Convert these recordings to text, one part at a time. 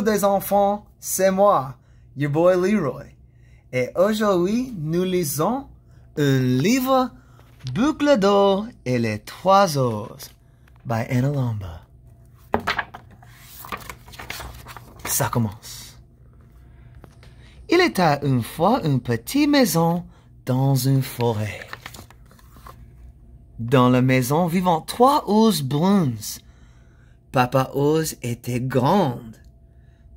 des enfants, c'est moi, your boy Leroy. Et aujourd'hui, nous lisons un livre Boucle d'or et les trois os by Anna Lomba. Ça commence. Il était une fois une petite maison dans une forêt. Dans la maison vivant trois os bruns. Papa os était grande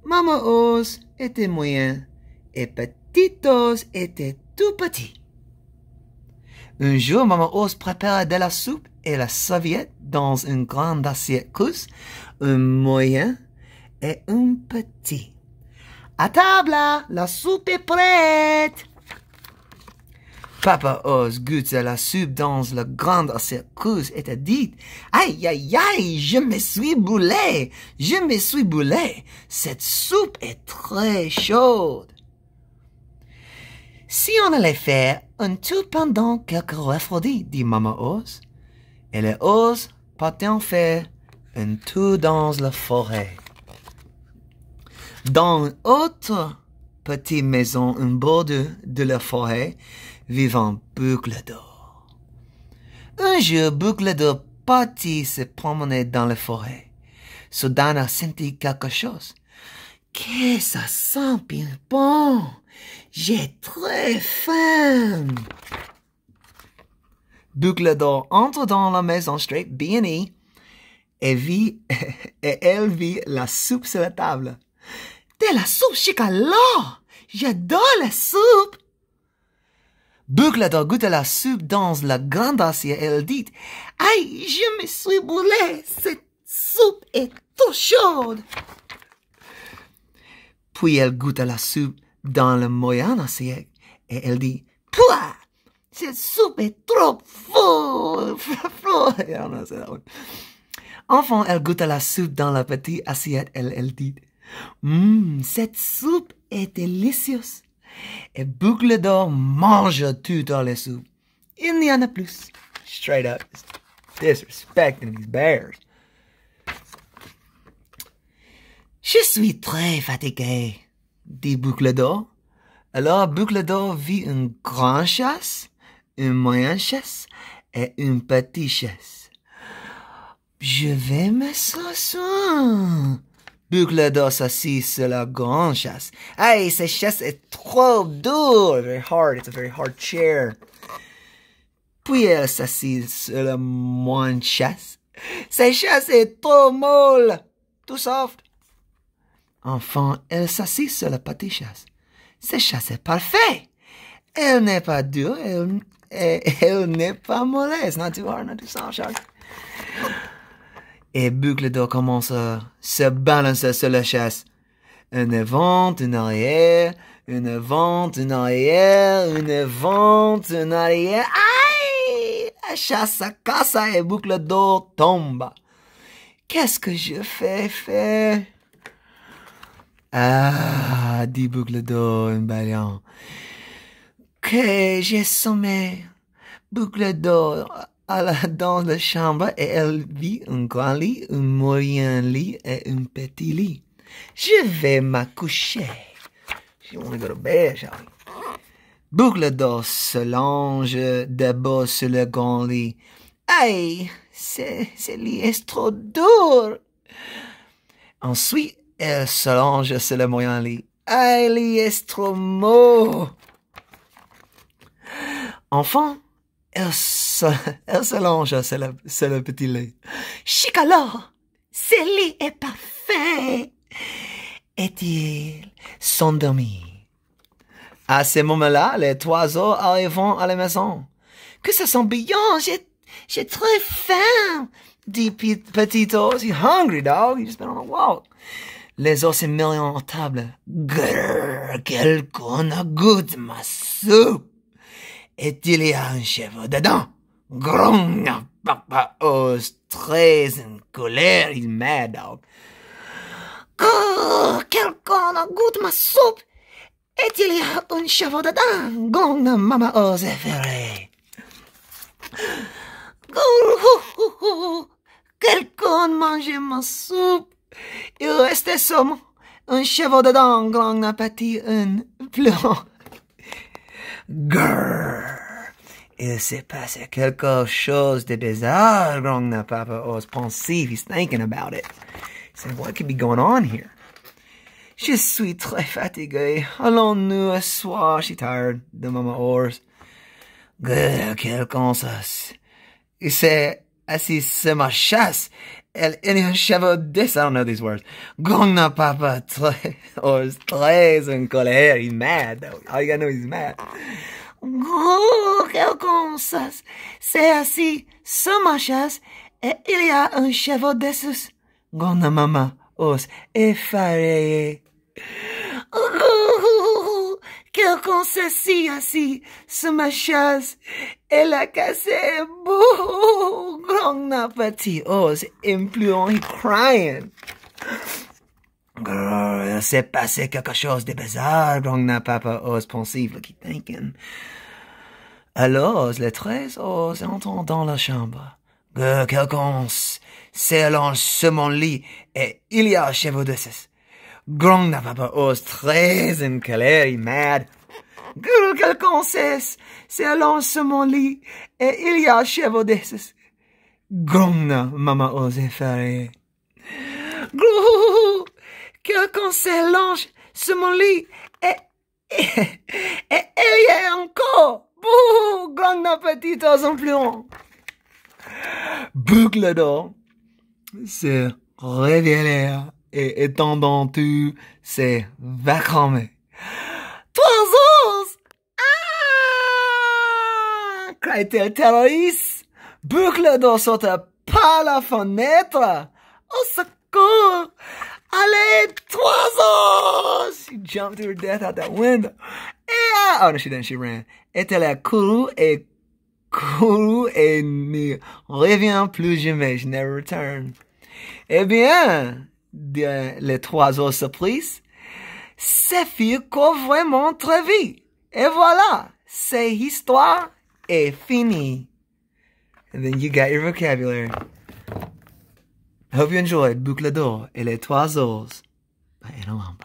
Maman os était moyen et petit os était tout petit. Un jour, maman os prépara de la soupe et la serviette dans une grande assiette cousse, un moyen et un petit. À table, la soupe est prête! Papa Oz goûte la soupe dans la grande circus et a dit Aïe, aïe, aïe, je me suis boulé, je me suis boulé, cette soupe est très chaude. Si on allait faire un tour pendant quelques refroidis, dit Maman Ose et les Oz en faire un tour dans la forêt. Dans une autre petite maison en bord de la forêt, vivant Buc-le-d'or. Un jour, Buc-le-d'or partit se promener dans la forêt. Soudain, a senti quelque chose. Que ça sent bien bon! J'ai très faim! boucle Buc-le-d'or entre dans la maison Straight B&E et vit, et elle vit la soupe sur la table. De la soupe chocolat! J'adore la soupe! Buglador goûte la soupe dans la grande assiette. Elle dit Aïe, je me suis brûlée. cette soupe est trop chaude. Puis elle goûte la soupe dans le moyen assiette et elle dit Pouah, cette soupe est trop froide. enfin, elle goûte la soupe dans la petite assiette. et elle dit Mmm, cette soupe est délicieuse. Et boucle d'or mange tout dans les sous. Il n'y en a plus. Straight up. disrespecting these bears. Je suis très fatigué, dit Boucle d'or. Alors Boucle d'or vit une grande chasse, une moyenne chasse et une petite chasse. Je vais me saucer, Boucle d'os s'assise sur la grande chasse. Hey, cette chasse est trop dure. Very hard, it's a very hard chair. Puis elle s'assise sur la moindre chasse. Cette chasse est trop molle. Too soft. Enfin, elle s'assise sur la petite chasse. Cette chasse est parfaite. Elle n'est pas dure, elle, elle n'est pas molle. It's not too hard, not too soft, et boucle d'eau commence à se balancer sur la chasse. Une vente, une arrière, une vente, une arrière, une vente, une arrière. Aïe! La chasse à casse et boucle d'eau tombe. Qu'est-ce que je fais, fais? Ah, dit boucle d'eau, une ballon. Que j'ai sommé. Boucle d'eau dans la chambre et elle vit un grand lit, un moyen lit et un petit lit. Je vais m'accoucher. Je vais go to bed, Charlie. Boucle d'or se longe d'abord sur le grand lit. Aïe, ce, ce lit est trop dur. Ensuite, elle se longe sur le moyen lit. Aïe, lit est trop mou. Enfin, elle se elle s'allonge, hein, c'est le, c'est le petit lait. Chicolo, ce lit est parfait, est-il s'endormit. À ce moment-là, les trois os arrivent à la maison. Que ça sent bien, j'ai, j'ai très faim, dit petit os. He's hungry, dog. He's been on a walk. Les os se mêlent en table. Grrr, quelqu'un goûté ma soupe. Et il y a un cheveu dedans papa ose très en colère il m'aide. Oh, quelqu'un goûte ma soupe et il y a un cheveu dedans. ose mamma Östresen. Quelqu'un mange ma soupe. Il restait seulement un cheveu dedans. Grunna petit un pleurant. Grrr. Il se passe quelque chose de bizarre wrong that Papa was pensive. He's thinking about it. He said, what could be going on here? Je suis très fatigué. Allons-nous asseoir? She tired. The Mama Ors. Good, quelle conscience. Il s'est assis sur ma chasse. Elle est un cheval de." I don't know these words. going na Papa très, Ors très en colère. He's mad though. All you gotta know is he's mad. Quelqu'un réponses. C'est ainsi, ce manchas, et il y a un cheval dessus. Gonna maman os effaré. Quelqu'un s'assit assis sur ma chaise et la cassé beau grand petit os, impluant crying. il s'est passé quelque chose de bizarre, n'a Papa Oz pensif, qui thinking. Alors, les treize os entrent dans la chambre. Que quelqu'un s'élance sur mon lit et il y a un chevaux de Grand n'a Papa ose très en colère et mad. Que quelqu'un s'élance sur mon lit et il y a un chevaux de cesse. Grrr, Mama Oz effarée. Grogna que quand c'est l'ange sur mon lit et, et, et, il y a encore grand petit en pleurant. Boucle d'or se révélèrent et étendant tout s'est vacramé. « Trois ours! Ah! criait t il terroriste. Boucle d'or sortait par la fenêtre. Au secours! Allez, trois She jumped to her death out that window. Yeah! Oh, no, she didn't. She ran. Et elle a couru et couru et ne revient plus jamais. She never returned. Eh bien, de, les trois C'est surprises s'effirent vraiment très vite. Et voilà, cette histoire est finie. And then you got your vocabulary. J'espère que vous avez apprécié Boucle d'Or et les Trois Ores par Enoham.